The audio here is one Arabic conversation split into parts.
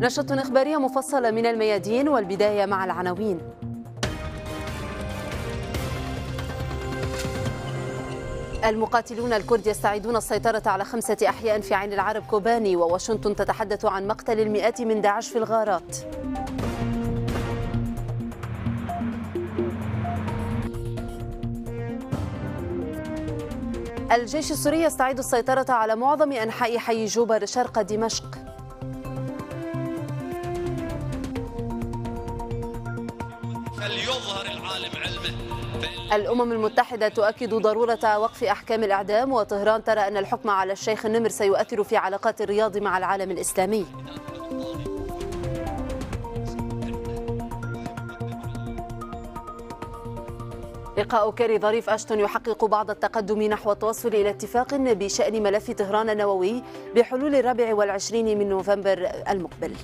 نشرة إخبارية مفصلة من الميادين والبداية مع العناوين المقاتلون الكرد يستعيدون السيطرة على خمسة أحياء في عين العرب كوباني وواشنطن تتحدث عن مقتل المئات من داعش في الغارات الجيش السوري يستعيد السيطرة على معظم أنحاء حي جوبر شرق دمشق الأمم المتحدة تؤكد ضرورة وقف أحكام الإعدام وطهران ترى أن الحكم على الشيخ النمر سيؤثر في علاقات الرياض مع العالم الإسلامي لقاء كاري ظريف أشتون يحقق بعض التقدم نحو التوصل إلى اتفاق بشأن ملف طهران النووي بحلول الرابع والعشرين من نوفمبر المقبل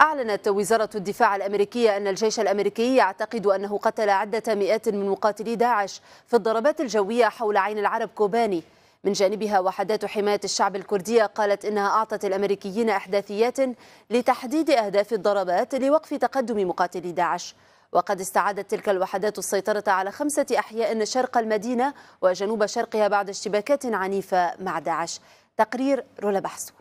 أعلنت وزارة الدفاع الأمريكية أن الجيش الأمريكي يعتقد أنه قتل عدة مئات من مقاتلي داعش في الضربات الجوية حول عين العرب كوباني من جانبها وحدات حماية الشعب الكردية قالت إنها أعطت الأمريكيين إحداثيات لتحديد أهداف الضربات لوقف تقدم مقاتلي داعش وقد استعادت تلك الوحدات السيطرة على خمسة أحياء شرق المدينة وجنوب شرقها بعد اشتباكات عنيفة مع داعش تقرير رولا بحسو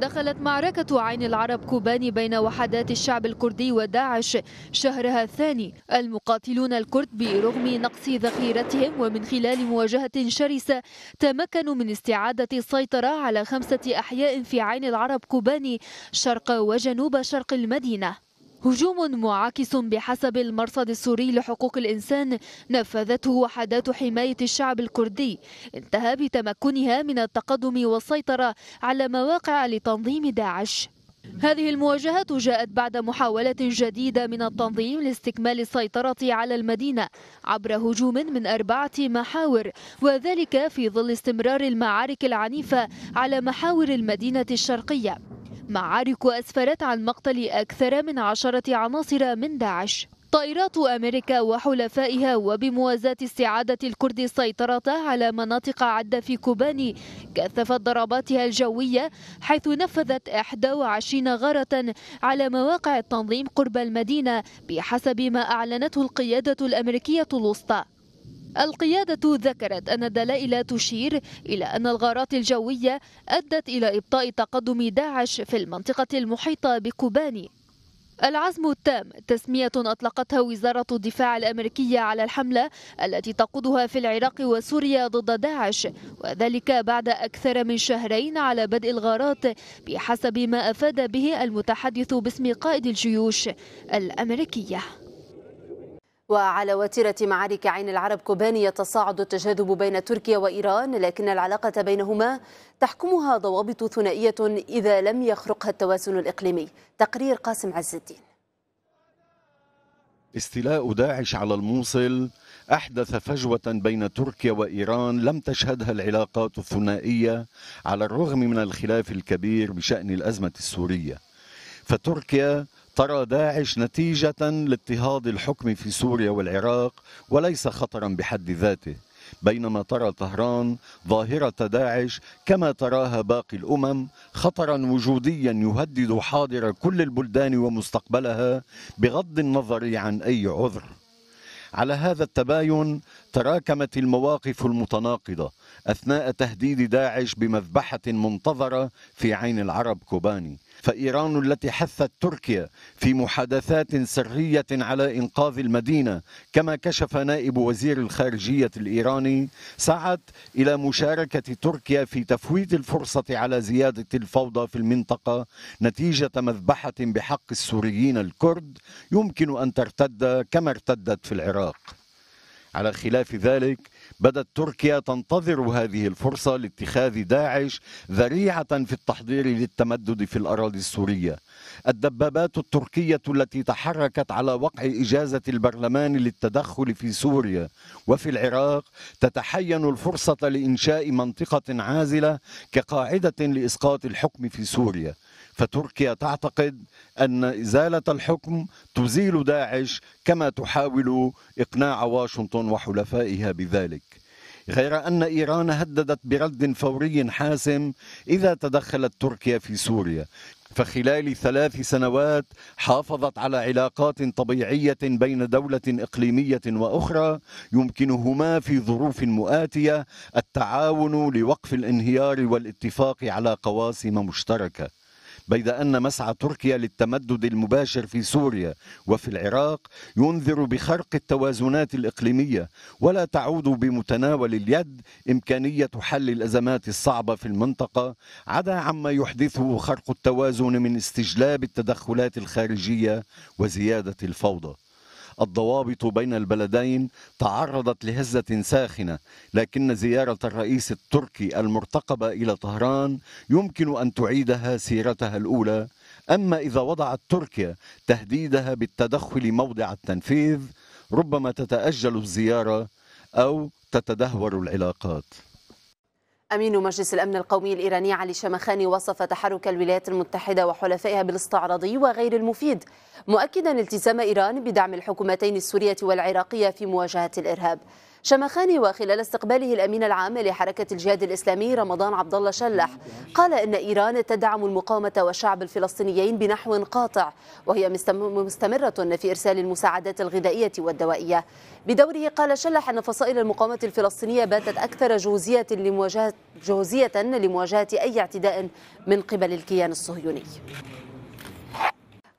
دخلت معركة عين العرب كوباني بين وحدات الشعب الكردي وداعش شهرها الثاني المقاتلون الكرد برغم نقص ذخيرتهم ومن خلال مواجهة شرسة تمكنوا من استعادة السيطرة على خمسة أحياء في عين العرب كوباني شرق وجنوب شرق المدينة هجوم معاكس بحسب المرصد السوري لحقوق الإنسان نفذته وحدات حماية الشعب الكردي انتهى بتمكنها من التقدم والسيطرة على مواقع لتنظيم داعش هذه المواجهات جاءت بعد محاولة جديدة من التنظيم لاستكمال السيطرة على المدينة عبر هجوم من أربعة محاور وذلك في ظل استمرار المعارك العنيفة على محاور المدينة الشرقية معارك أسفرت عن مقتل أكثر من عشرة عناصر من داعش طائرات أمريكا وحلفائها وبموازاة استعادة الكرد السيطرة على مناطق عدة في كوباني كثفت ضرباتها الجوية حيث نفذت 21 غارة على مواقع التنظيم قرب المدينة بحسب ما أعلنته القيادة الأمريكية الوسطى القيادة ذكرت أن الدلائل تشير إلى أن الغارات الجوية أدت إلى إبطاء تقدم داعش في المنطقة المحيطة بكوباني العزم التام تسمية أطلقتها وزارة الدفاع الأمريكية على الحملة التي تقودها في العراق وسوريا ضد داعش وذلك بعد أكثر من شهرين على بدء الغارات بحسب ما أفاد به المتحدث باسم قائد الجيوش الأمريكية وعلى وتيرة معارك عين العرب كوباني يتصاعد التجاذب بين تركيا وإيران لكن العلاقة بينهما تحكمها ضوابط ثنائية إذا لم يخرقها التوازن الإقليمي تقرير قاسم عز الدين استيلاء داعش على الموصل احدث فجوه بين تركيا وايران لم تشهدها العلاقات الثنائيه على الرغم من الخلاف الكبير بشان الازمه السوريه فتركيا ترى داعش نتيجة لاضطهاد الحكم في سوريا والعراق وليس خطرا بحد ذاته بينما ترى طهران ظاهرة داعش كما تراها باقي الأمم خطرا وجوديا يهدد حاضر كل البلدان ومستقبلها بغض النظر عن أي عذر على هذا التباين تراكمت المواقف المتناقضه أثناء تهديد داعش بمذبحة منتظرة في عين العرب كوباني فإيران التي حثت تركيا في محادثات سرية على إنقاذ المدينة كما كشف نائب وزير الخارجية الإيراني سعت إلى مشاركة تركيا في تفويت الفرصة على زيادة الفوضى في المنطقة نتيجة مذبحة بحق السوريين الكرد يمكن أن ترتد كما ارتدت في العراق على خلاف ذلك بدت تركيا تنتظر هذه الفرصة لاتخاذ داعش ذريعة في التحضير للتمدد في الأراضي السورية الدبابات التركية التي تحركت على وقع إجازة البرلمان للتدخل في سوريا وفي العراق تتحين الفرصة لإنشاء منطقة عازلة كقاعدة لإسقاط الحكم في سوريا فتركيا تعتقد أن إزالة الحكم تزيل داعش كما تحاول إقناع واشنطن وحلفائها بذلك غير أن إيران هددت برد فوري حاسم إذا تدخلت تركيا في سوريا فخلال ثلاث سنوات حافظت على علاقات طبيعية بين دولة إقليمية وأخرى يمكنهما في ظروف مؤاتية التعاون لوقف الانهيار والاتفاق على قواسم مشتركة بيد أن مسعى تركيا للتمدد المباشر في سوريا وفي العراق ينذر بخرق التوازنات الإقليمية ولا تعود بمتناول اليد إمكانية حل الأزمات الصعبة في المنطقة عدا عما يحدثه خرق التوازن من استجلاب التدخلات الخارجية وزيادة الفوضى الضوابط بين البلدين تعرضت لهزة ساخنة لكن زيارة الرئيس التركي المرتقبة إلى طهران يمكن أن تعيدها سيرتها الأولى أما إذا وضعت تركيا تهديدها بالتدخل موضع التنفيذ ربما تتأجل الزيارة أو تتدهور العلاقات أمين مجلس الأمن القومي الإيراني علي شمخاني وصف تحرك الولايات المتحدة وحلفائها بالاستعراضي وغير المفيد مؤكدا التزام إيران بدعم الحكومتين السورية والعراقية في مواجهة الإرهاب شمخاني وخلال استقباله الأمين العام لحركة الجهاد الإسلامي رمضان عبد الله شلح قال إن إيران تدعم المقاومة والشعب الفلسطينيين بنحو قاطع وهي مستمرة في إرسال المساعدات الغذائية والدوائية بدوره قال شلح أن فصائل المقاومة الفلسطينية باتت أكثر جهوزية لمواجهة, جهوزية لمواجهة أي اعتداء من قبل الكيان الصهيوني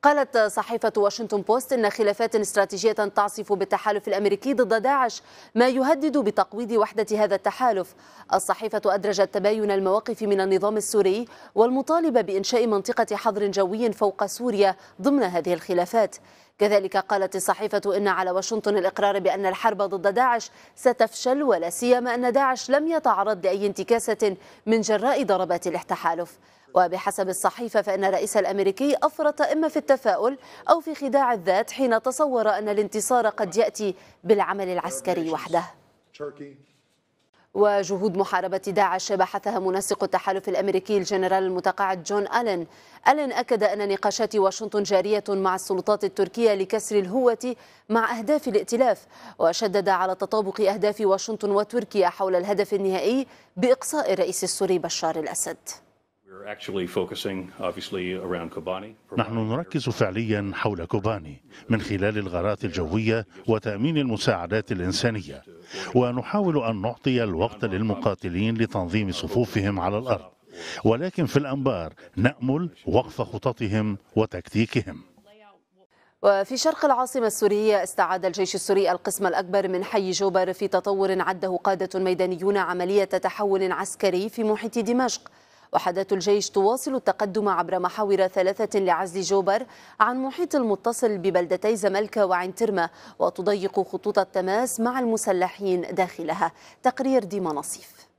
قالت صحيفة واشنطن بوست أن خلافات استراتيجية تعصف بالتحالف الأمريكي ضد داعش ما يهدد بتقويض وحدة هذا التحالف الصحيفة أدرجت تباين المواقف من النظام السوري والمطالبة بإنشاء منطقة حظر جوي فوق سوريا ضمن هذه الخلافات كذلك قالت الصحيفة إن على واشنطن الإقرار بأن الحرب ضد داعش ستفشل ولا سيما أن داعش لم يتعرض لأي انتكاسة من جراء ضربات التحالف وبحسب الصحيفة فإن الرئيس الأمريكي أفرط إما في التفاؤل أو في خداع الذات حين تصور أن الانتصار قد يأتي بالعمل العسكري وحده وجهود محاربة داعش بحثها منسق التحالف الأمريكي الجنرال المتقاعد جون ألين ألين أكد أن نقاشات واشنطن جارية مع السلطات التركية لكسر الهوة مع أهداف الائتلاف وشدد على تطابق أهداف واشنطن وتركيا حول الهدف النهائي بإقصاء الرئيس السوري بشار الأسد نحن نركز فعليا حول كوباني من خلال الغارات الجوية وتأمين المساعدات الإنسانية ونحاول أن نعطي الوقت للمقاتلين لتنظيم صفوفهم على الأرض ولكن في الأنبار نأمل وقف خططهم وتكتيكهم وفي شرق العاصمة السورية استعاد الجيش السوري القسم الأكبر من حي جوبر في تطور عده قادة ميدانيون عملية تحول عسكري في محيط دمشق وحدات الجيش تواصل التقدم عبر محاور ثلاثة لعزل جوبر عن محيط المتصل ببلدتي زملكة وعنترمة وتضيق خطوط التماس مع المسلحين داخلها تقرير ديما نصيف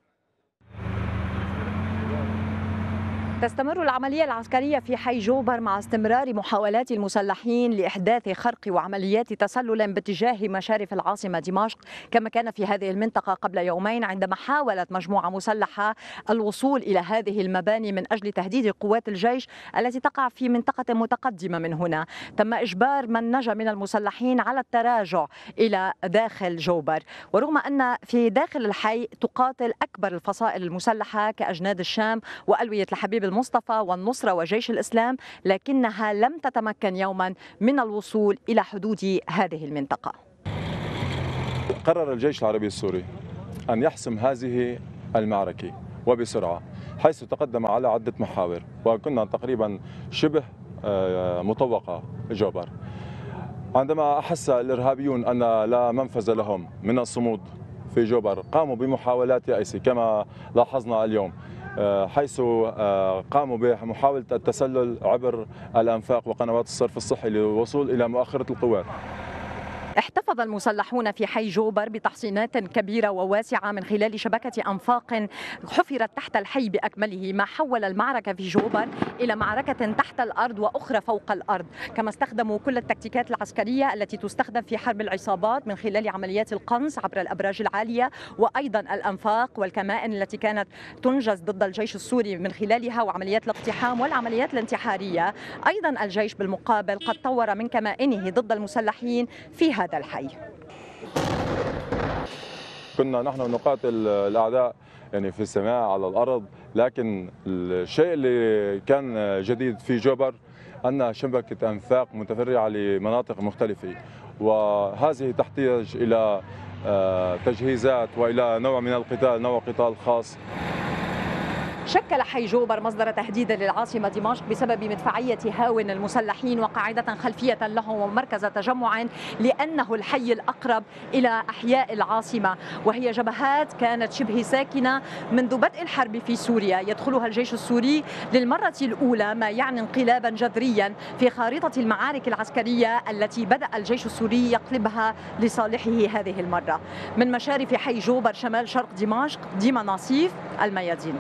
تستمر العملية العسكرية في حي جوبر مع استمرار محاولات المسلحين لإحداث خرق وعمليات تسلل باتجاه مشارف العاصمة دمشق كما كان في هذه المنطقة قبل يومين عندما حاولت مجموعة مسلحة الوصول إلى هذه المباني من أجل تهديد قوات الجيش التي تقع في منطقة متقدمة من هنا تم إجبار من نجا من المسلحين على التراجع إلى داخل جوبر ورغم أن في داخل الحي تقاتل أكبر الفصائل المسلحة كأجناد الشام وألوية الحبيب المصطفى والنصرة وجيش الإسلام لكنها لم تتمكن يوما من الوصول إلى حدود هذه المنطقة قرر الجيش العربي السوري أن يحسم هذه المعركة وبسرعة حيث تقدم على عدة محاور وكنا تقريبا شبه آه، مطوقة جوبر عندما أحس الإرهابيون أن لا منفذ لهم من الصمود في جوبر قاموا بمحاولات يائسة كما لاحظنا اليوم آه، حيث آه، قاموا بمحاولة التسلل عبر الأنفاق وقنوات الصرف الصحي للوصول إلى مؤخرة القوات احتفظ المسلحون في حي جوبر بتحصينات كبيرة وواسعة من خلال شبكة أنفاق حفرت تحت الحي بأكمله ما حول المعركة في جوبر إلى معركة تحت الأرض وأخرى فوق الأرض كما استخدموا كل التكتيكات العسكرية التي تستخدم في حرب العصابات من خلال عمليات القنص عبر الأبراج العالية وأيضا الأنفاق والكمائن التي كانت تنجز ضد الجيش السوري من خلالها وعمليات الاقتحام والعمليات الانتحارية أيضا الجيش بالمقابل قد طور من كمائنه ضد المسلحين فيها هذا الحي كنا نحن نقاتل الاعداء يعني في السماء على الارض لكن الشيء اللي كان جديد في جبر ان شبكه انفاق متفرعه لمناطق مختلفه وهذه تحتاج الى آه، تجهيزات والى نوع من القتال نوع قتال خاص شكل حي جوبر مصدر تهديد للعاصمة دمشق بسبب مدفعية هاون المسلحين وقاعدة خلفية لهم ومركز تجمع لأنه الحي الأقرب إلى أحياء العاصمة وهي جبهات كانت شبه ساكنة منذ بدء الحرب في سوريا يدخلها الجيش السوري للمرة الأولى ما يعني انقلابا جذريا في خارطة المعارك العسكرية التي بدأ الجيش السوري يقلبها لصالحه هذه المرة من مشارف حي جوبر شمال شرق دمشق ديما ناصيف الميادين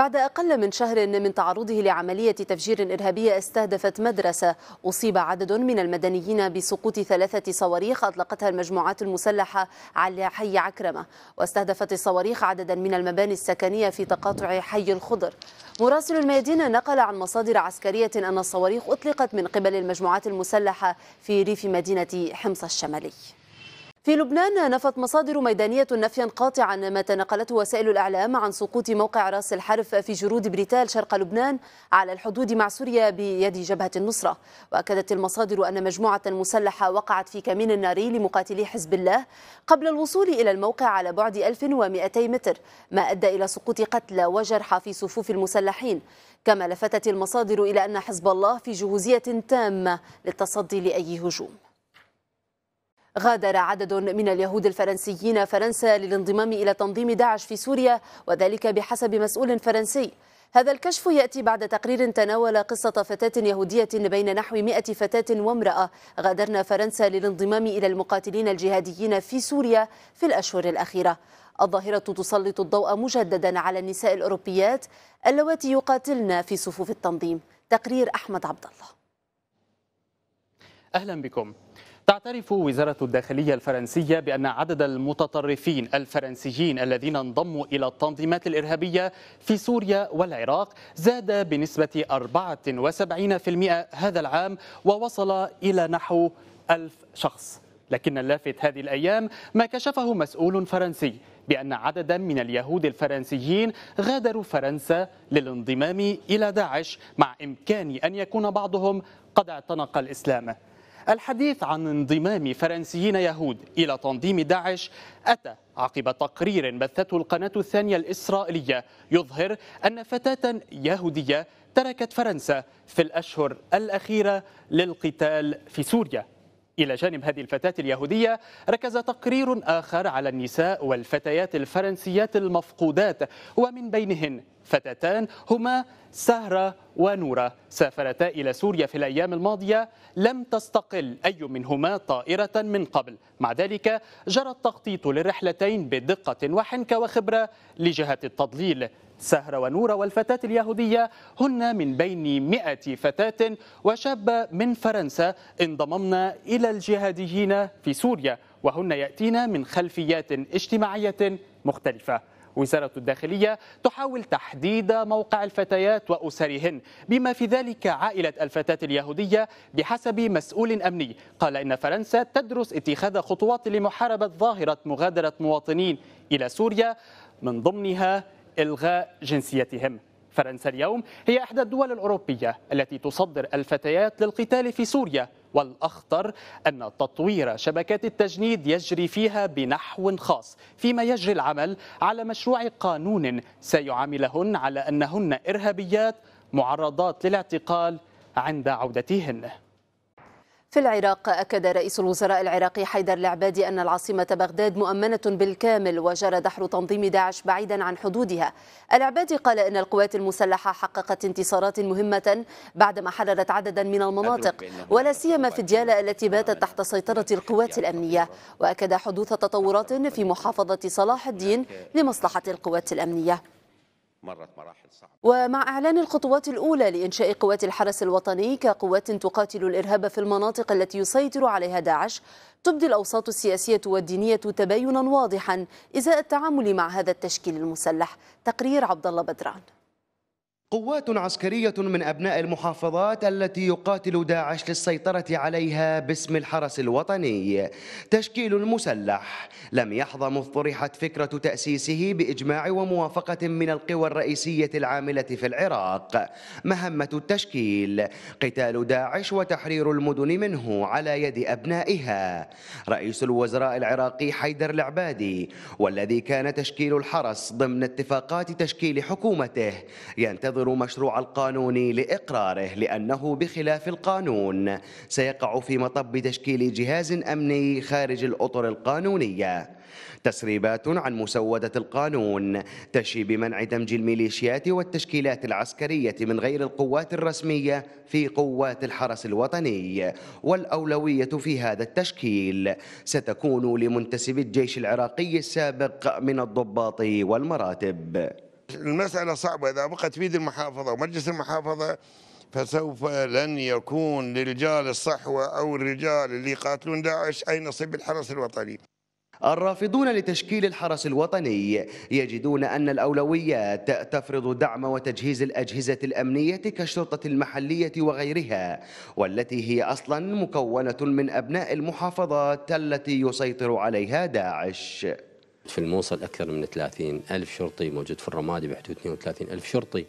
بعد أقل من شهر من تعرضه لعملية تفجير إرهابية استهدفت مدرسة أصيب عدد من المدنيين بسقوط ثلاثة صواريخ أطلقتها المجموعات المسلحة على حي عكرمة واستهدفت الصواريخ عددا من المباني السكنية في تقاطع حي الخضر مراسل الميادين نقل عن مصادر عسكرية أن الصواريخ أطلقت من قبل المجموعات المسلحة في ريف مدينة حمص الشمالي في لبنان نفت مصادر ميدانية نفيا قاطعا ما تنقلته وسائل الإعلام عن سقوط موقع راس الحرف في جرود بريتال شرق لبنان على الحدود مع سوريا بيد جبهة النصرة وأكدت المصادر أن مجموعة مسلحة وقعت في كمين ناري لمقاتلي حزب الله قبل الوصول إلى الموقع على بعد 1200 متر ما أدى إلى سقوط قتلى وجرحى في صفوف المسلحين كما لفتت المصادر إلى أن حزب الله في جهوزية تامة للتصدي لأي هجوم غادر عدد من اليهود الفرنسيين فرنسا للانضمام إلى تنظيم داعش في سوريا وذلك بحسب مسؤول فرنسي هذا الكشف يأتي بعد تقرير تناول قصة فتاة يهودية بين نحو 100 فتاة وامرأة غادرن فرنسا للانضمام إلى المقاتلين الجهاديين في سوريا في الأشهر الأخيرة الظاهرة تسلط الضوء مجددا على النساء الأوروبيات اللواتي يقاتلن في صفوف التنظيم تقرير أحمد عبد الله أهلا بكم تعترف وزارة الداخلية الفرنسية بأن عدد المتطرفين الفرنسيين الذين انضموا إلى التنظيمات الإرهابية في سوريا والعراق زاد بنسبة 74% هذا العام ووصل إلى نحو ألف شخص لكن اللافت هذه الأيام ما كشفه مسؤول فرنسي بأن عددا من اليهود الفرنسيين غادروا فرنسا للانضمام إلى داعش مع إمكان أن يكون بعضهم قد اعتنق الإسلام الحديث عن انضمام فرنسيين يهود إلى تنظيم داعش أتى عقب تقرير بثته القناة الثانية الإسرائيلية يظهر أن فتاة يهودية تركت فرنسا في الأشهر الأخيرة للقتال في سوريا إلى جانب هذه الفتاة اليهودية ركز تقرير آخر على النساء والفتيات الفرنسيات المفقودات ومن بينهن فتاتان هما سهرة ونورة سافرتا إلى سوريا في الأيام الماضية لم تستقل أي منهما طائرة من قبل مع ذلك جرى التخطيط للرحلتين بدقة وحنكة وخبرة لجهة التضليل سهرة ونورة والفتاة اليهودية هن من بين مئة فتاة وشابة من فرنسا انضممن إلى الجهاديين في سوريا وهن يأتين من خلفيات اجتماعية مختلفة وزارة الداخلية تحاول تحديد موقع الفتيات وأسرهن بما في ذلك عائلة الفتاة اليهودية بحسب مسؤول أمني قال إن فرنسا تدرس اتخاذ خطوات لمحاربة ظاهرة مغادرة مواطنين إلى سوريا من ضمنها إلغاء جنسيتهم فرنسا اليوم هي إحدى الدول الأوروبية التي تصدر الفتيات للقتال في سوريا والأخطر أن تطوير شبكات التجنيد يجري فيها بنحو خاص فيما يجري العمل على مشروع قانون سيعاملهن على أنهن إرهابيات معرضات للاعتقال عند عودتهن في العراق أكد رئيس الوزراء العراقي حيدر العبادي أن العاصمة بغداد مؤمنة بالكامل وجرى دحر تنظيم داعش بعيدا عن حدودها العبادي قال أن القوات المسلحة حققت انتصارات مهمة بعدما حررت عددا من المناطق ولا سيما في ديالى التي باتت تحت سيطرة القوات الأمنية وأكد حدوث تطورات في محافظة صلاح الدين لمصلحة القوات الأمنية مرت مراحل صعبة ومع إعلان الخطوات الأولى لإنشاء قوات الحرس الوطني كقوات تقاتل الإرهاب في المناطق التي يسيطر عليها داعش تبدي الأوساط السياسية والدينية تباينا واضحا إزاء التعامل مع هذا التشكيل المسلح تقرير عبد الله بدران قوات عسكرية من أبناء المحافظات التي يقاتل داعش للسيطرة عليها باسم الحرس الوطني تشكيل مسلح لم يحظى اطرحت فكرة تأسيسه بإجماع وموافقة من القوى الرئيسية العاملة في العراق مهمة التشكيل قتال داعش وتحرير المدن منه على يد أبنائها رئيس الوزراء العراقي حيدر العبادي والذي كان تشكيل الحرس ضمن اتفاقات تشكيل حكومته ينتظر ينتظر مشروع القانون لإقراره لأنه بخلاف القانون سيقع في مطب تشكيل جهاز أمني خارج الأطر القانونية تسريبات عن مسودة القانون تشي بمنع دمج الميليشيات والتشكيلات العسكرية من غير القوات الرسمية في قوات الحرس الوطني والأولوية في هذا التشكيل ستكون لمنتسبي الجيش العراقي السابق من الضباط والمراتب المسألة صعبة إذا بقت في المحافظة ومجلس المحافظة فسوف لن يكون لرجال الصحوة أو الرجال اللي يقاتلون داعش أي نصيب الحرس الوطني الرافضون لتشكيل الحرس الوطني يجدون أن الأولويات تفرض دعم وتجهيز الأجهزة الأمنية كالشرطة المحلية وغيرها والتي هي أصلا مكونة من أبناء المحافظات التي يسيطر عليها داعش في الموصل أكثر من 30 ألف شرطي موجود في الرمادي بحدود 32 ألف شرطي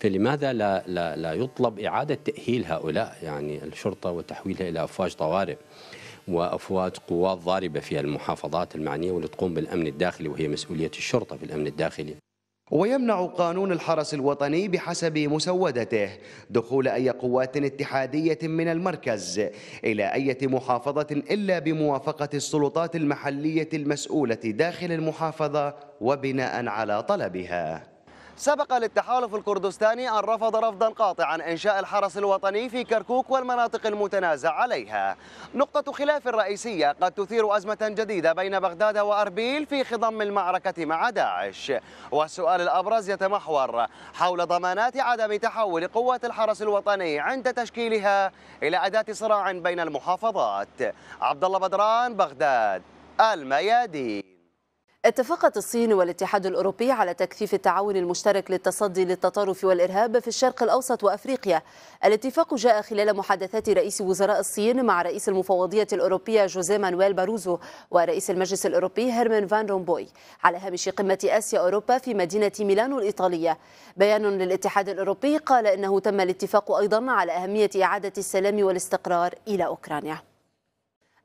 فلماذا لا, لا, لا يطلب إعادة تأهيل هؤلاء يعني الشرطة وتحويلها إلى أفواج طوارئ وافواج قوات ضاربه في المحافظات المعنيه واللي تقوم بالامن الداخلي وهي مسؤوليه الشرطه في الامن الداخلي. ويمنع قانون الحرس الوطني بحسب مسودته دخول أي قوات اتحادية من المركز إلى أي محافظة إلا بموافقة السلطات المحلية المسؤولة داخل المحافظة وبناء على طلبها سبق للتحالف الكردستاني أن رفض رفضا قاطعا إنشاء الحرس الوطني في كركوك والمناطق المتنازع عليها نقطة خلاف رئيسية قد تثير أزمة جديدة بين بغداد وأربيل في خضم المعركة مع داعش والسؤال الأبرز يتمحور حول ضمانات عدم تحول قوات الحرس الوطني عند تشكيلها إلى أداة صراع بين المحافظات عبد الله بدران بغداد الميادين اتفقت الصين والاتحاد الأوروبي على تكثيف التعاون المشترك للتصدي للتطرف والإرهاب في الشرق الأوسط وأفريقيا الاتفاق جاء خلال محادثات رئيس وزراء الصين مع رئيس المفوضية الأوروبية جوزيه مانويل باروزو ورئيس المجلس الأوروبي هيرمان فان رومبوي على هامش قمة آسيا أوروبا في مدينة ميلانو الإيطالية بيان للاتحاد الأوروبي قال إنه تم الاتفاق أيضا على أهمية إعادة السلام والاستقرار إلى أوكرانيا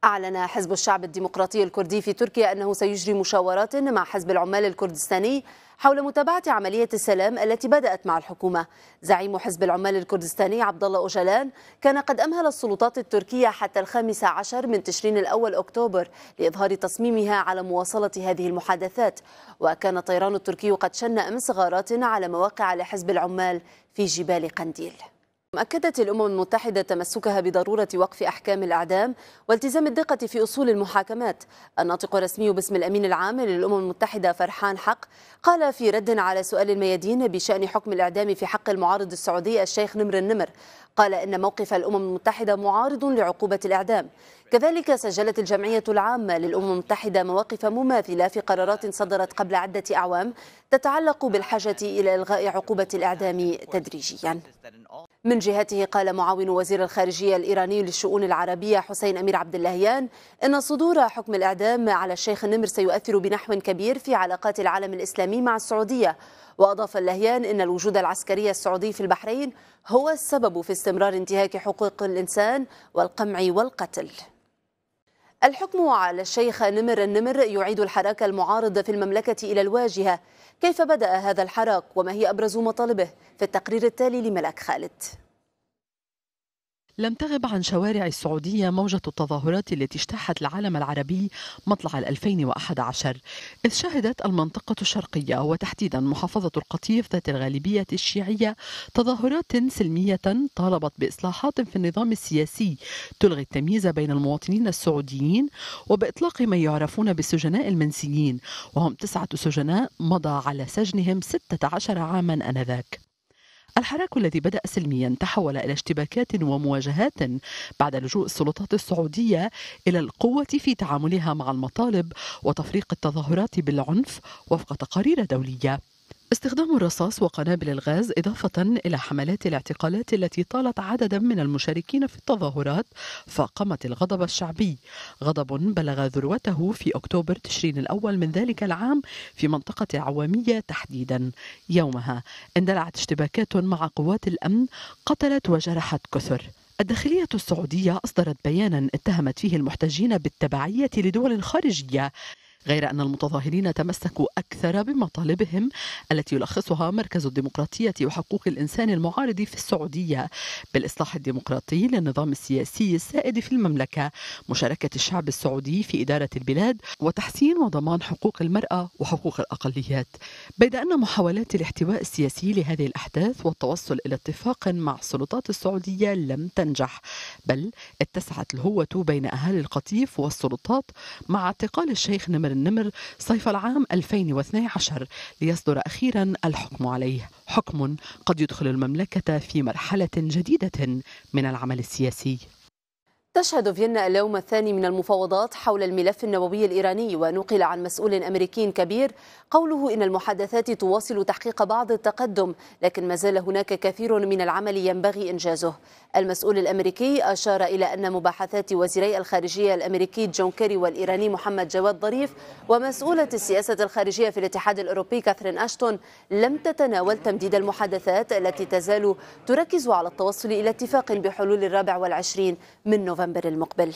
أعلن حزب الشعب الديمقراطي الكردي في تركيا أنه سيجري مشاورات مع حزب العمال الكردستاني حول متابعة عملية السلام التي بدأت مع الحكومة. زعيم حزب العمال الكردستاني عبد الله أوجلان كان قد أمهل السلطات التركية حتى الخامس عشر من تشرين الأول أكتوبر لإظهار تصميمها على مواصلة هذه المحادثات، وكان الطيران التركي قد شن أمس غارات على مواقع لحزب العمال في جبال قنديل. أكدت الأمم المتحدة تمسكها بضرورة وقف أحكام الأعدام والتزام الدقة في أصول المحاكمات الناطق الرسمي باسم الأمين العام للأمم المتحدة فرحان حق قال في رد على سؤال الميادين بشأن حكم الإعدام في حق المعارض السعودي الشيخ نمر النمر قال إن موقف الأمم المتحدة معارض لعقوبة الإعدام كذلك سجلت الجمعية العامة للأمم المتحدة مواقف مماثلة في قرارات صدرت قبل عدة أعوام تتعلق بالحاجة إلى إلغاء عقوبة الإعدام تدريجيا من جهته قال معاون وزير الخارجية الإيراني للشؤون العربية حسين أمير عبد اللهيان إن صدور حكم الإعدام على الشيخ النمر سيؤثر بنحو كبير في علاقات العالم الإسلامي مع السعودية وأضاف اللهيان إن الوجود العسكري السعودي في البحرين هو السبب في استمرار انتهاك حقوق الإنسان والقمع والقتل الحكم على الشيخ نمر النمر يعيد الحراك المعارض في المملكة إلى الواجهة كيف بدأ هذا الحراك وما هي أبرز مطالبه في التقرير التالي لملك خالد لم تغب عن شوارع السعودية موجة التظاهرات التي اجتاحت العالم العربي مطلع 2011 إذ شهدت المنطقة الشرقية وتحديدا محافظة القطيف ذات الغالبية الشيعية تظاهرات سلمية طالبت بإصلاحات في النظام السياسي تلغي التمييز بين المواطنين السعوديين وبإطلاق ما يعرفون بالسجناء المنسيين وهم تسعة سجناء مضى على سجنهم 16 عاما أنذاك الحراك الذي بدأ سلميا تحول إلى اشتباكات ومواجهات بعد لجوء السلطات السعودية إلى القوة في تعاملها مع المطالب وتفريق التظاهرات بالعنف وفق تقارير دولية استخدام الرصاص وقنابل الغاز إضافة إلى حملات الاعتقالات التي طالت عددا من المشاركين في التظاهرات فاقمت الغضب الشعبي غضب بلغ ذروته في أكتوبر تشرين الأول من ذلك العام في منطقة عوامية تحديدا يومها اندلعت اشتباكات مع قوات الأمن قتلت وجرحت كثر الداخلية السعودية أصدرت بيانا اتهمت فيه المحتجين بالتبعية لدول خارجية غير أن المتظاهرين تمسكوا أكثر بمطالبهم التي يلخصها مركز الديمقراطية وحقوق الإنسان المعارض في السعودية بالإصلاح الديمقراطي للنظام السياسي السائد في المملكة مشاركة الشعب السعودي في إدارة البلاد وتحسين وضمان حقوق المرأة وحقوق الأقليات بيد أن محاولات الاحتواء السياسي لهذه الأحداث والتوصل إلى اتفاق مع السلطات السعودية لم تنجح بل اتسعت الهوة بين أهالي القطيف والسلطات مع اعتقال الشيخ نمر مؤتمر النمر صيف العام 2012 ليصدر أخيرا الحكم عليه حكم قد يدخل المملكة في مرحلة جديدة من العمل السياسي تشهد فيينا اليوم الثاني من المفاوضات حول الملف النووي الإيراني ونقل عن مسؤول أمريكي كبير قوله إن المحادثات تواصل تحقيق بعض التقدم لكن ما زال هناك كثير من العمل ينبغي إنجازه المسؤول الأمريكي أشار إلى أن مباحثات وزيري الخارجية الأمريكي جون كيري والإيراني محمد جواد ظريف ومسؤولة السياسة الخارجية في الاتحاد الأوروبي كاثرين أشتون لم تتناول تمديد المحادثات التي تزال تركز على التوصل إلى اتفاق بحلول الرابع والعشرين من نوفمبر نوفمبر المقبل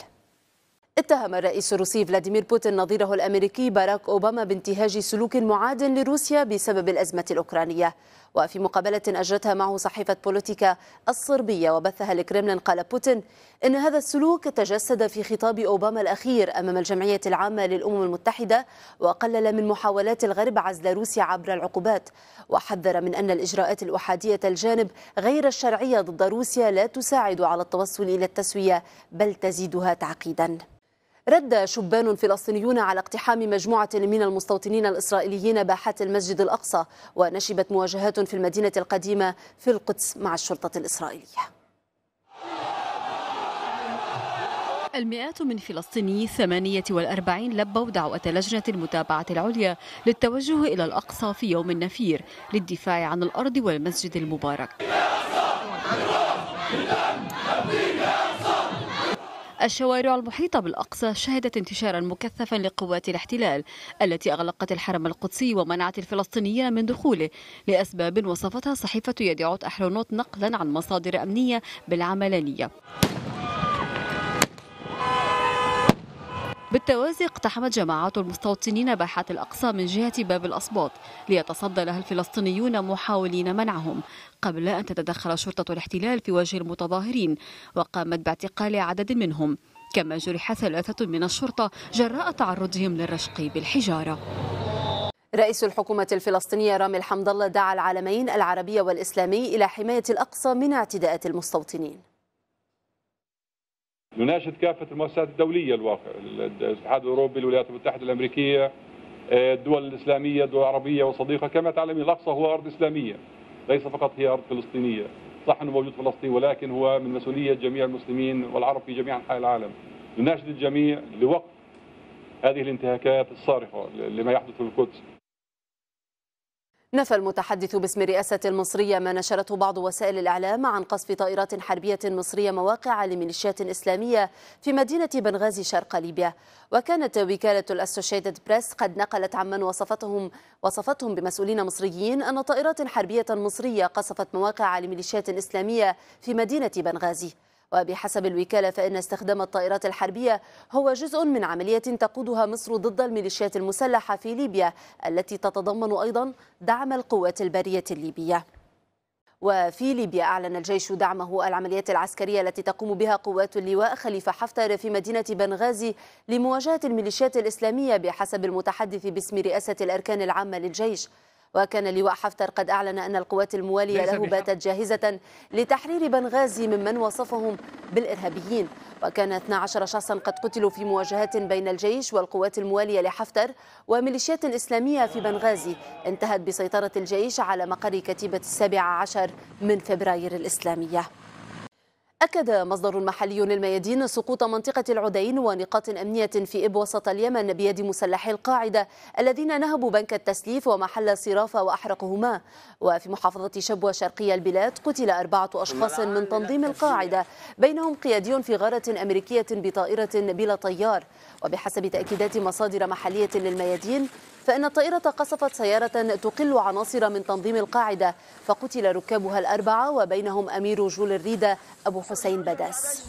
اتهم الرئيس الروسي فلاديمير بوتين نظيره الامريكي باراك اوباما بانتهاج سلوك معاد لروسيا بسبب الازمه الاوكرانيه وفي مقابلة أجرتها معه صحيفة بوليتيكا الصربية وبثها الكرملين قال بوتين إن هذا السلوك تجسد في خطاب أوباما الأخير أمام الجمعية العامة للأمم المتحدة وقلل من محاولات الغرب عزل روسيا عبر العقوبات وحذر من أن الإجراءات الأحادية الجانب غير الشرعية ضد روسيا لا تساعد على التوصل إلى التسوية بل تزيدها تعقيدا رد شبان فلسطينيون على اقتحام مجموعة من المستوطنين الإسرائيليين باحات المسجد الأقصى ونشبت مواجهات في المدينة القديمة في القدس مع الشرطة الإسرائيلية المئات من فلسطيني الثمانية والأربعين لبوا دعوة لجنة المتابعة العليا للتوجه إلى الأقصى في يوم النفير للدفاع عن الأرض والمسجد المبارك الشوارع المحيطة بالأقصى شهدت انتشارا مكثفا لقوات الاحتلال التي أغلقت الحرم القدسي ومنعت الفلسطينيين من دخوله لأسباب وصفتها صحيفة يدعوت أحرونوت نقلا عن مصادر أمنية بالعملانية بالتوازي اقتحمت جماعات المستوطنين باحات الأقصى من جهة باب الأصباط ليتصدى لها الفلسطينيون محاولين منعهم قبل أن تتدخل شرطة الاحتلال في وجه المتظاهرين وقامت باعتقال عدد منهم كما جرح ثلاثة من الشرطة جراء تعرضهم للرشق بالحجارة رئيس الحكومة الفلسطينية رامي الحمد الله دعا العالمين العربي والإسلامي إلى حماية الأقصى من اعتداءات المستوطنين نناشد كافه المؤسسات الدوليه الواقع الاتحاد الاوروبي الولايات المتحده الامريكيه آه، الدول الاسلاميه الدول العربيه وصديقة كما تعلمين الاقصى هو ارض اسلاميه ليس فقط هي ارض فلسطينيه صح انه موجود فلسطين ولكن هو من مسؤوليه جميع المسلمين والعرب في جميع انحاء العالم نناشد الجميع لوقف هذه الانتهاكات الصارخه لما يحدث في القدس نفى المتحدث باسم الرئاسة المصرية ما نشرته بعض وسائل الإعلام عن قصف طائرات حربية مصرية مواقع لميليشيات إسلامية في مدينة بنغازي شرق ليبيا وكانت وكالة الأسوشيتد بريس قد نقلت عمن وصفتهم وصفتهم بمسؤولين مصريين أن طائرات حربية مصرية قصفت مواقع لميليشيات إسلامية في مدينة بنغازي وبحسب الوكالة فإن استخدام الطائرات الحربية هو جزء من عملية تقودها مصر ضد الميليشيات المسلحة في ليبيا التي تتضمن أيضا دعم القوات البرية الليبية وفي ليبيا أعلن الجيش دعمه العمليات العسكرية التي تقوم بها قوات اللواء خليفة حفتر في مدينة بنغازي لمواجهة الميليشيات الإسلامية بحسب المتحدث باسم رئاسة الأركان العامة للجيش وكان اللواء حفتر قد أعلن أن القوات الموالية له باتت جاهزة لتحرير بنغازي ممن وصفهم بالإرهابيين وكان 12 شخصا قد قتلوا في مواجهات بين الجيش والقوات الموالية لحفتر وميليشيات إسلامية في بنغازي انتهت بسيطرة الجيش على مقر كتيبة السابع عشر من فبراير الإسلامية أكد مصدر محلي للميادين سقوط منطقة العدين ونقاط أمنية في إب وسط اليمن بيد مسلحي القاعدة الذين نهبوا بنك التسليف ومحل صرافة وأحرقهما وفي محافظة شبوة شرقي البلاد قتل أربعة أشخاص من تنظيم القاعدة بينهم قيادي في غارة أمريكية بطائرة بلا طيار وبحسب تأكيدات مصادر محلية للميادين فإن الطائرة قصفت سيارة تقل عناصر من تنظيم القاعدة فقتل ركابها الأربعة وبينهم أمير جول الريدة أبو حسين بداس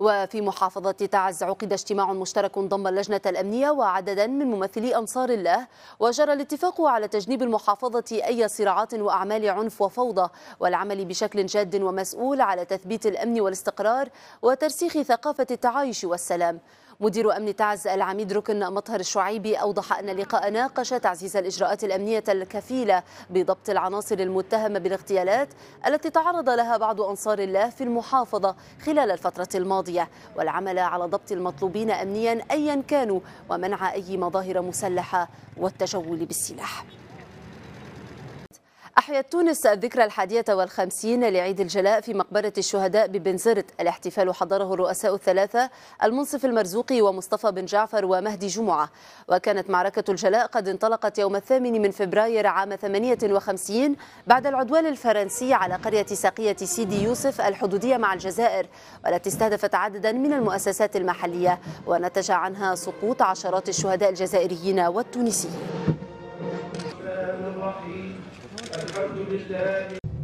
وفي محافظة تعز عقد اجتماع مشترك ضم اللجنة الأمنية وعددا من ممثلي أنصار الله وجرى الاتفاق على تجنيب المحافظة أي صراعات وأعمال عنف وفوضى والعمل بشكل جاد ومسؤول على تثبيت الأمن والاستقرار وترسيخ ثقافة التعايش والسلام مدير أمن تعز العميد ركن مطهر الشعيبي أوضح أن اللقاء ناقش تعزيز الإجراءات الأمنية الكفيلة بضبط العناصر المتهمة بالاغتيالات التي تعرض لها بعض أنصار الله في المحافظة خلال الفترة الماضية والعمل على ضبط المطلوبين أمنيا أيا كانوا ومنع أي مظاهر مسلحة والتجول بالسلاح أحيت تونس الذكرى الحادية والخمسين لعيد الجلاء في مقبرة الشهداء ببنزرت الاحتفال حضره الرؤساء الثلاثة المنصف المرزوقي ومصطفى بن جعفر ومهدي جمعة وكانت معركة الجلاء قد انطلقت يوم الثامن من فبراير عام 58 بعد العدوان الفرنسي على قرية ساقية سيدي يوسف الحدودية مع الجزائر والتي استهدفت عددا من المؤسسات المحلية ونتج عنها سقوط عشرات الشهداء الجزائريين والتونسيين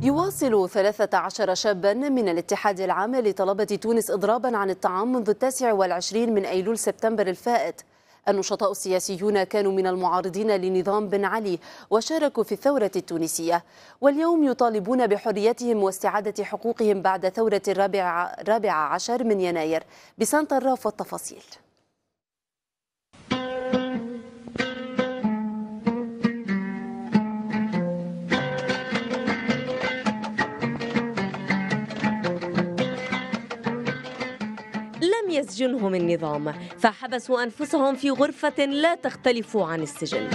يواصل 13 شابا من الاتحاد العام لطلبة تونس إضرابا عن الطعام منذ التاسع والعشرين من أيلول سبتمبر الفائت النشطاء السياسيون كانوا من المعارضين لنظام بن علي وشاركوا في الثورة التونسية واليوم يطالبون بحريتهم واستعادة حقوقهم بعد ثورة الرابع, عشر من يناير بسانتا الراف والتفاصيل يسجنهم النظام فحبسوا أنفسهم في غرفة لا تختلف عن السجن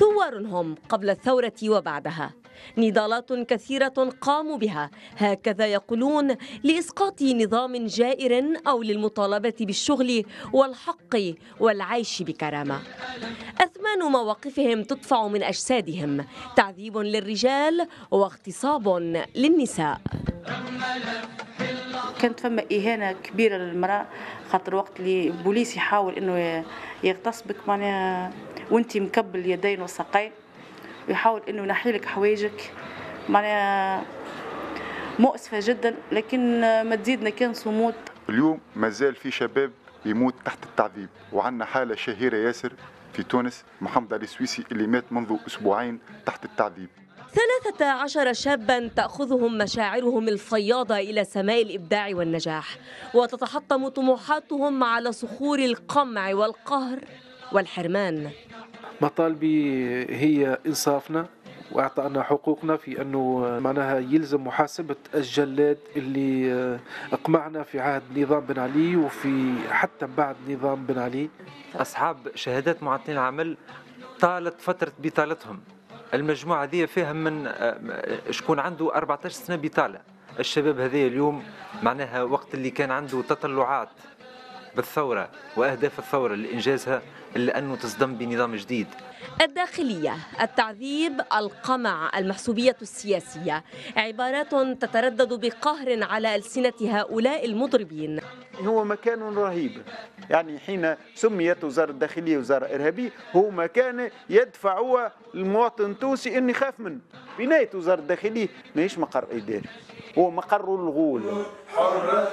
ثوار هم قبل الثورة وبعدها نضالات كثيرة قاموا بها هكذا يقولون لإسقاط نظام جائر أو للمطالبة بالشغل والحق والعيش بكرامة أثمان مواقفهم تدفع من أجسادهم تعذيب للرجال واغتصاب للنساء كانت فما اهانه كبيره للمراه خاطر وقت اللي بوليس يحاول انه يغتصبك معناها وانت مكبل يدين وساقين ويحاول انه ينحي لك حوايجك معناها مؤسفه جدا لكن ما تزيدنا كان صمود اليوم مازال في شباب يموت تحت التعذيب وعندنا حاله شهيره ياسر في تونس محمد علي السويسي اللي مات منذ اسبوعين تحت التعذيب ثلاثة عشر شابا تأخذهم مشاعرهم الفياضة إلى سماء الإبداع والنجاح وتتحطم طموحاتهم على صخور القمع والقهر والحرمان مطالبي هي إنصافنا واعطانا حقوقنا في انه معناها يلزم محاسبه الجلاد اللي آه، اقمعنا في عهد نظام بن علي وفي حتى بعد نظام بن علي اصحاب شهادات معطلين العمل طالت فتره بطالتهم المجموعه هذه فيها من آه، شكون عنده 14 سنه بطاله الشباب هذا اليوم معناها وقت اللي كان عنده تطلعات بالثوره واهداف الثوره لانجازها الا انه تصدم بنظام جديد الداخلية التعذيب القمع المحسوبية السياسية عبارات تتردد بقهر على ألسنة هؤلاء المضربين هو مكان رهيب يعني حين سميت وزارة الداخلية وزارة إرهابية هو مكان يدفع المواطن التونسي أن يخاف منه بناية وزارة الداخلية ماهيش مقر إداري هو مقر الغول حرة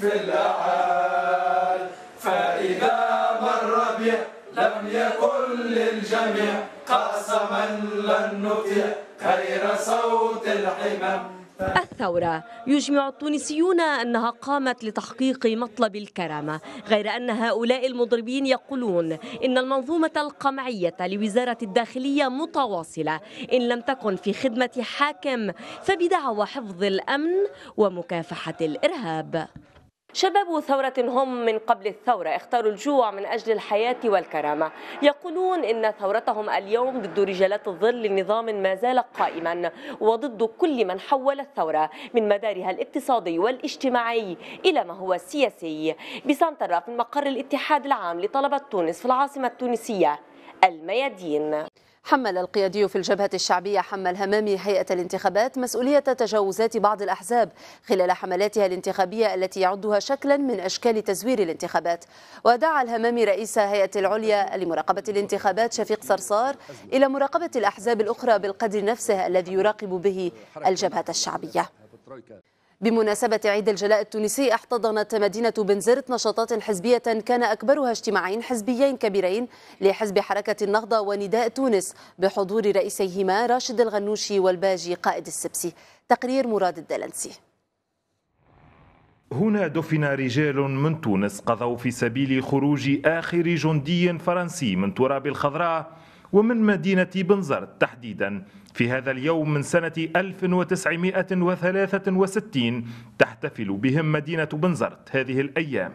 في العال فإذا مر بها لم يكن للجميع قاسما لن نطيع غير صوت الحمام الثورة يجمع التونسيون أنها قامت لتحقيق مطلب الكرامة غير أن هؤلاء المضربين يقولون إن المنظومة القمعية لوزارة الداخلية متواصلة إن لم تكن في خدمة حاكم فبدعوى حفظ الأمن ومكافحة الإرهاب شباب ثورة هم من قبل الثورة اختاروا الجوع من أجل الحياة والكرامة يقولون إن ثورتهم اليوم ضد رجالات الظل لنظام ما زال قائما وضد كل من حول الثورة من مدارها الاقتصادي والاجتماعي إلى ما هو سياسي بسانترا في مقر الاتحاد العام لطلبة تونس في العاصمة التونسية الميادين حمل القيادي في الجبهة الشعبية حمى الهمامي هيئة الانتخابات مسؤولية تجاوزات بعض الأحزاب خلال حملاتها الانتخابية التي يعدها شكلا من أشكال تزوير الانتخابات ودعا الهمامي رئيس هيئة العليا لمراقبة الانتخابات شفيق صرصار إلى مراقبة الأحزاب الأخرى بالقدر نفسه الذي يراقب به الجبهة الشعبية بمناسبة عيد الجلاء التونسي احتضنت مدينة بنزرت نشاطات حزبية كان أكبرها اجتماعين حزبيين كبيرين لحزب حركة النهضة ونداء تونس بحضور رئيسيهما راشد الغنوشي والباجي قائد السبسي تقرير مراد الدلنسي هنا دفن رجال من تونس قضوا في سبيل خروج آخر جندي فرنسي من تراب الخضراء ومن مدينة بنزرت تحديدا في هذا اليوم من سنة 1963 تحتفل بهم مدينة بنزرت هذه الأيام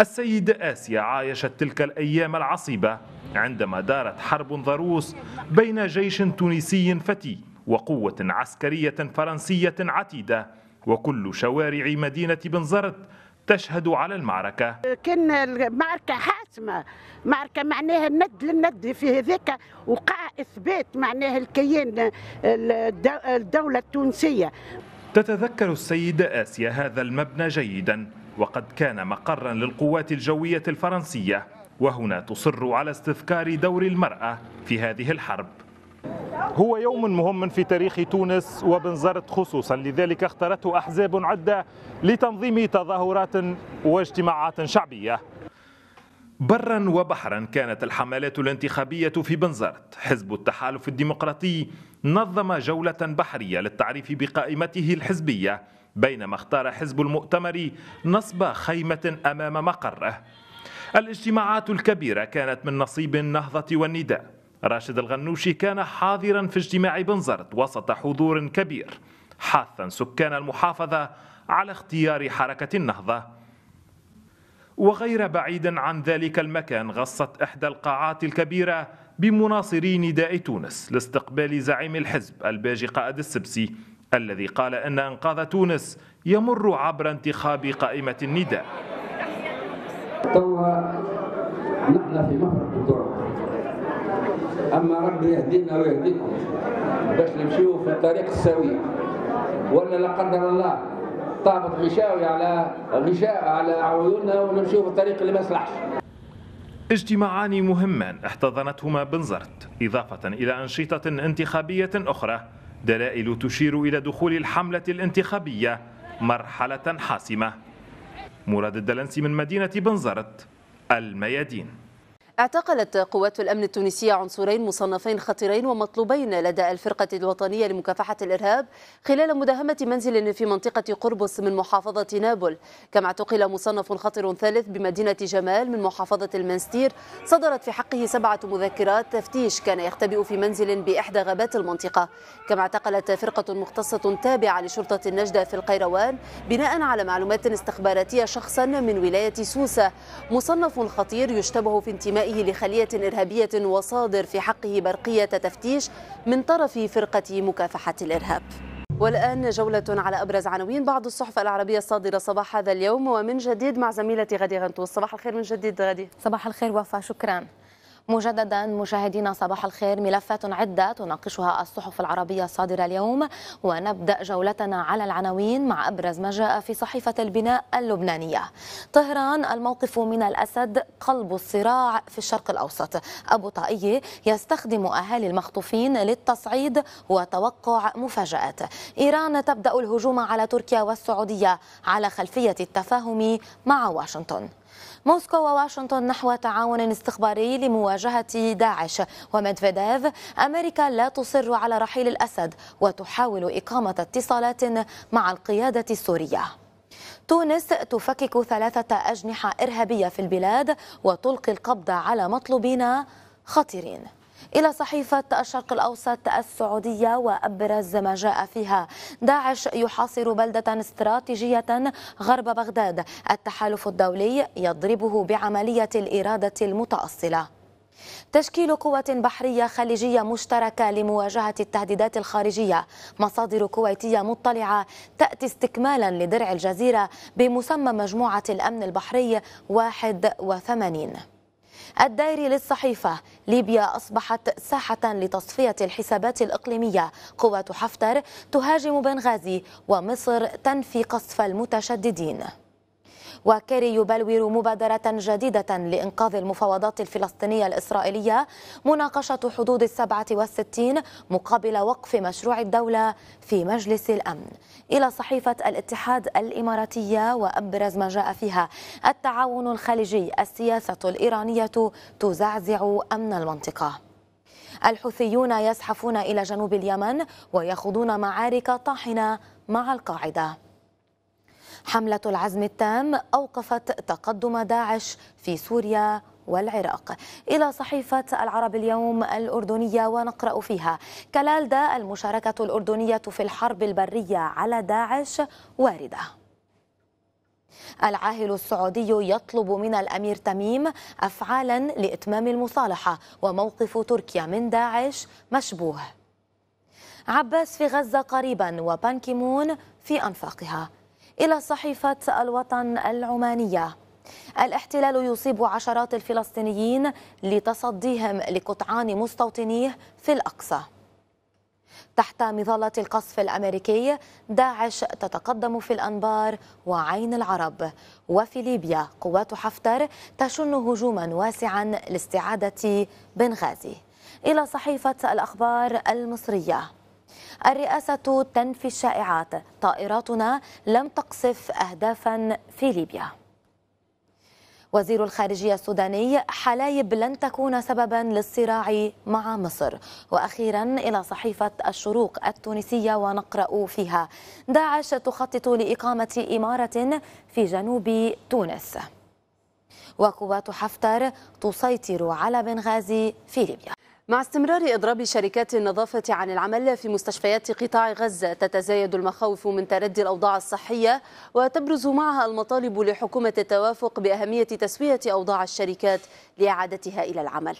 السيدة آسيا عايشت تلك الأيام العصيبة عندما دارت حرب ضروس بين جيش تونسي فتي وقوة عسكرية فرنسية عتيدة وكل شوارع مدينة بنزرت تشهد على المعركة كان المعركة حاسمة معركة معناها الند للند في هذاك وقع إثبات معناها الكيان الدولة التونسية تتذكر السيدة آسيا هذا المبنى جيدا وقد كان مقرا للقوات الجوية الفرنسية وهنا تصر على استذكار دور المرأة في هذه الحرب هو يوم مهم في تاريخ تونس وبنزرت خصوصا لذلك اختارته أحزاب عدة لتنظيم تظاهرات واجتماعات شعبية برا وبحرا كانت الحملات الانتخابية في بنزرت حزب التحالف الديمقراطي نظم جولة بحرية للتعريف بقائمته الحزبية بينما اختار حزب المؤتمر نصب خيمة أمام مقره الاجتماعات الكبيرة كانت من نصيب النهضة والنداء راشد الغنوشي كان حاضرا في اجتماع بنزرت وسط حضور كبير حثا سكان المحافظة على اختيار حركة النهضة وغير بعيد عن ذلك المكان غصت إحدى القاعات الكبيرة بمناصري نداء تونس لاستقبال زعيم الحزب الباجي قائد السبسي الذي قال أن أنقاذ تونس يمر عبر انتخاب قائمة النداء توا نحن في مفرق أما ربي يهدينا ويهديكم باش نمشيو في الطريق السوي ولا لا قدر الله طابت غشاوي على غشاء على عيوننا ونمشيو في الطريق اللي ما يصلحش اجتماعان مهمان احتضنتهما بنزرت إضافة إلى أنشطة انتخابية أخرى دلائل تشير إلى دخول الحملة الانتخابية مرحلة حاسمة مراد الدلنسي من مدينة بنزرت الميادين اعتقلت قوات الأمن التونسية عنصرين مصنفين خطيرين ومطلوبين لدى الفرقة الوطنية لمكافحة الإرهاب خلال مداهمة منزل في منطقة قربص من محافظة نابل كما اعتقل مصنف خطر ثالث بمدينة جمال من محافظة المنستير صدرت في حقه سبعة مذكرات تفتيش كان يختبئ في منزل بإحدى غابات المنطقة كما اعتقلت فرقة مختصة تابعة لشرطة النجدة في القيروان بناء على معلومات استخباراتية شخصا من ولاية سوسة مصنف خطير يشتبه في انتماء بإرجائه لخلية إرهابية وصادر في حقه برقية تفتيش من طرف فرقة مكافحة الإرهاب والآن جولة على أبرز عناوين بعض الصحف العربية الصادرة صباح هذا اليوم ومن جديد مع زميلتي غادي غنتو صباح الخير من جديد غادي صباح الخير وفاء شكرا مجددا مشاهدينا صباح الخير ملفات عدة تناقشها الصحف العربية الصادرة اليوم ونبدأ جولتنا على العناوين مع أبرز ما جاء في صحيفة البناء اللبنانية طهران الموقف من الأسد قلب الصراع في الشرق الأوسط أبو طائية يستخدم أهالي المخطوفين للتصعيد وتوقع مفاجآت إيران تبدأ الهجوم على تركيا والسعودية على خلفية التفاهم مع واشنطن موسكو وواشنطن نحو تعاون استخباري لمواجهة داعش وميدفيديف أمريكا لا تصر على رحيل الأسد وتحاول إقامة اتصالات مع القيادة السورية تونس تفكك ثلاثة أجنحة إرهابية في البلاد وتلقي القبض على مطلوبين خطيرين إلى صحيفة الشرق الأوسط السعودية وأبرز ما جاء فيها داعش يحاصر بلدة استراتيجية غرب بغداد التحالف الدولي يضربه بعملية الإرادة المتأصلة تشكيل قوة بحرية خليجية مشتركة لمواجهة التهديدات الخارجية مصادر كويتية مطلعة تأتي استكمالا لدرع الجزيرة بمسمى مجموعة الأمن البحري 81 الدائري للصحيفة ليبيا أصبحت ساحة لتصفية الحسابات الإقليمية قوات حفتر تهاجم بنغازي ومصر تنفي قصف المتشددين وكيري يبلور مبادرة جديدة لإنقاذ المفاوضات الفلسطينية الإسرائيلية مناقشة حدود السبعة والستين مقابل وقف مشروع الدولة في مجلس الأمن إلى صحيفة الاتحاد الإماراتية وأبرز ما جاء فيها التعاون الخليجي السياسة الإيرانية تزعزع أمن المنطقة الحوثيون يزحفون إلى جنوب اليمن ويخوضون معارك طاحنة مع القاعده حملة العزم التام أوقفت تقدم داعش في سوريا والعراق إلى صحيفة العرب اليوم الأردنية ونقرأ فيها كلالدا المشاركة الأردنية في الحرب البرية على داعش واردة العاهل السعودي يطلب من الأمير تميم أفعالا لإتمام المصالحة وموقف تركيا من داعش مشبوه عباس في غزة قريبا وبانكيمون في أنفاقها إلى صحيفة الوطن العمانية الاحتلال يصيب عشرات الفلسطينيين لتصديهم لقطعان مستوطنيه في الأقصى تحت مظلة القصف الأمريكي داعش تتقدم في الأنبار وعين العرب وفي ليبيا قوات حفتر تشن هجوما واسعا لاستعادة بنغازي إلى صحيفة الأخبار المصرية الرئاسة تنفي الشائعات طائراتنا لم تقصف أهدافا في ليبيا وزير الخارجية السوداني حلايب لن تكون سببا للصراع مع مصر وأخيرا إلى صحيفة الشروق التونسية ونقرأ فيها داعش تخطط لإقامة إمارة في جنوب تونس وقوات حفتر تسيطر على بنغازي في ليبيا مع استمرار إضراب شركات النظافة عن العمل في مستشفيات قطاع غزة تتزايد المخاوف من تردي الأوضاع الصحية وتبرز معها المطالب لحكومة التوافق بأهمية تسوية أوضاع الشركات لإعادتها إلى العمل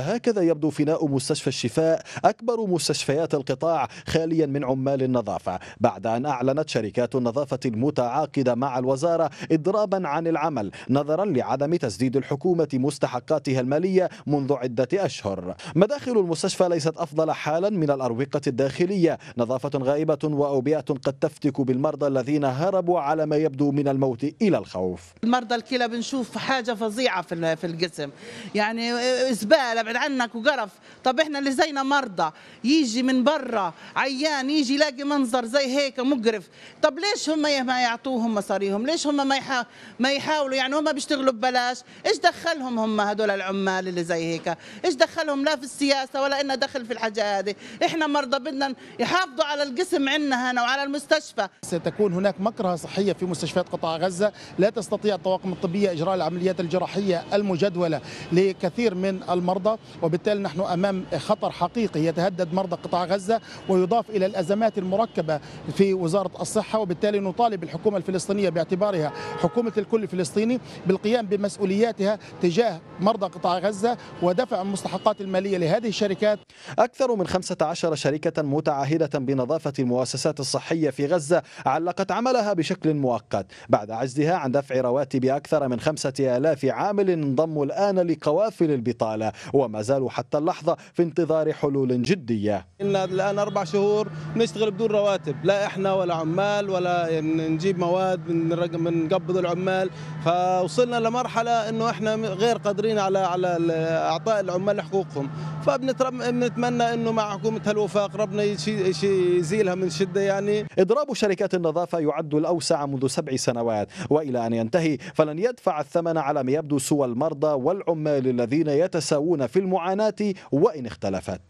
هكذا يبدو فناء مستشفى الشفاء أكبر مستشفيات القطاع خاليا من عمال النظافة بعد أن أعلنت شركات النظافة المتعاقدة مع الوزارة إضرابا عن العمل نظرا لعدم تسديد الحكومة مستحقاتها المالية منذ عدة أشهر مداخل المستشفى ليست أفضل حالا من الأروقة الداخلية نظافة غائبة وأوبئة قد تفتك بالمرضى الذين هربوا على ما يبدو من الموت إلى الخوف المرضى الكلى بنشوف حاجة فظيعة في الجسم يعني زبالة يبعد عنك وقرف طب احنا اللي زينا مرضى يجي من برا عيان يجي يلاقي منظر زي هيك مقرف طب ليش هم ما يعطوهم مصاريهم ليش هم ما يحا... ما يحاولوا يعني هم بيشتغلوا ببلاش ايش دخلهم هم هذول العمال اللي زي هيك ايش دخلهم لا في السياسه ولا انه دخل في الحاجه هذه احنا مرضى بدنا يحافظوا على القسم عندنا هنا وعلى المستشفى ستكون هناك مكره صحيه في مستشفيات قطاع غزه لا تستطيع الطواقم الطبيه اجراء العمليات الجراحيه المجدوله لكثير من المرضى وبالتالي نحن أمام خطر حقيقي يتهدد مرضى قطاع غزة ويضاف إلى الأزمات المركبة في وزارة الصحة وبالتالي نطالب الحكومة الفلسطينية باعتبارها حكومة الكل الفلسطيني بالقيام بمسؤولياتها تجاه مرضى قطاع غزة ودفع المستحقات المالية لهذه الشركات أكثر من 15 شركة متعهدة بنظافة المؤسسات الصحية في غزة علقت عملها بشكل مؤقت بعد عجزها عن دفع رواتب أكثر من 5000 عامل انضموا الآن لقوافل البطالة و وما زالوا حتى اللحظة في انتظار حلول جدية إن الآن أربع شهور نشتغل بدون رواتب لا إحنا ولا عمال ولا يعني نجيب مواد نقبض العمال فوصلنا لمرحلة أنه إحنا غير قادرين على على إعطاء العمال حقوقهم فبنتمنى أنه مع حكومة هالوفاق ربنا يزيلها من شدة يعني إضراب شركات النظافة يعد الأوسع منذ سبع سنوات وإلى أن ينتهي فلن يدفع الثمن على ما يبدو سوى المرضى والعمال الذين يتساوون في المعاناة وإن اختلفت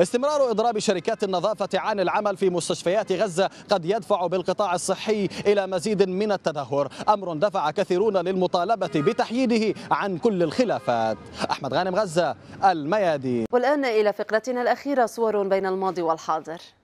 استمرار إضراب شركات النظافة عن العمل في مستشفيات غزة قد يدفع بالقطاع الصحي إلى مزيد من التدهور أمر دفع كثيرون للمطالبة بتحييده عن كل الخلافات أحمد غانم غزة الميادين والآن إلى فقرتنا الأخيرة صور بين الماضي والحاضر